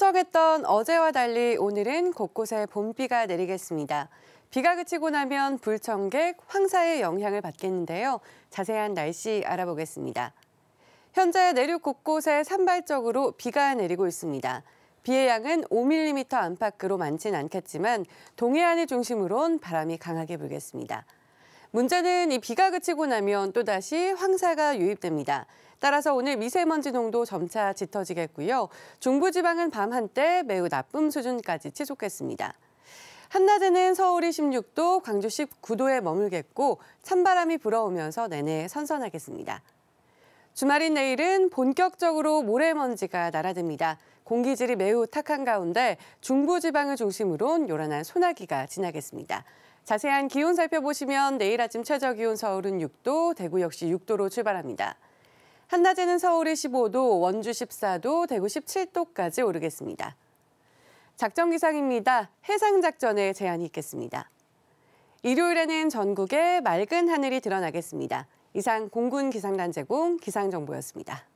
세척했던 어제와 달리 오늘은 곳곳에 봄비가 내리겠습니다. 비가 그치고 나면 불청객, 황사의 영향을 받겠는데요. 자세한 날씨 알아보겠습니다. 현재 내륙 곳곳에 산발적으로 비가 내리고 있습니다. 비의 양은 5mm 안팎으로 많진 않겠지만 동해안을 중심으론 바람이 강하게 불겠습니다. 문제는 이 비가 그치고 나면 또다시 황사가 유입됩니다. 따라서 오늘 미세먼지 농도 점차 짙어지겠고요. 중부지방은 밤 한때 매우 나쁨 수준까지 치솟겠습니다. 한낮에는 서울이 16도, 광주 19도에 머물겠고 찬바람이 불어오면서 내내 선선하겠습니다. 주말인 내일은 본격적으로 모래먼지가 날아듭니다. 공기질이 매우 탁한 가운데 중부지방을 중심으로 요란한 소나기가 지나겠습니다. 자세한 기온 살펴보시면 내일 아침 최저 기온 서울은 6도, 대구 역시 6도로 출발합니다. 한낮에는 서울이 15도, 원주 14도, 대구 17도까지 오르겠습니다. 작전 기상입니다. 해상 작전에 제한이 있겠습니다. 일요일에는 전국에 맑은 하늘이 드러나겠습니다. 이상 공군 기상단 제공 기상정보였습니다.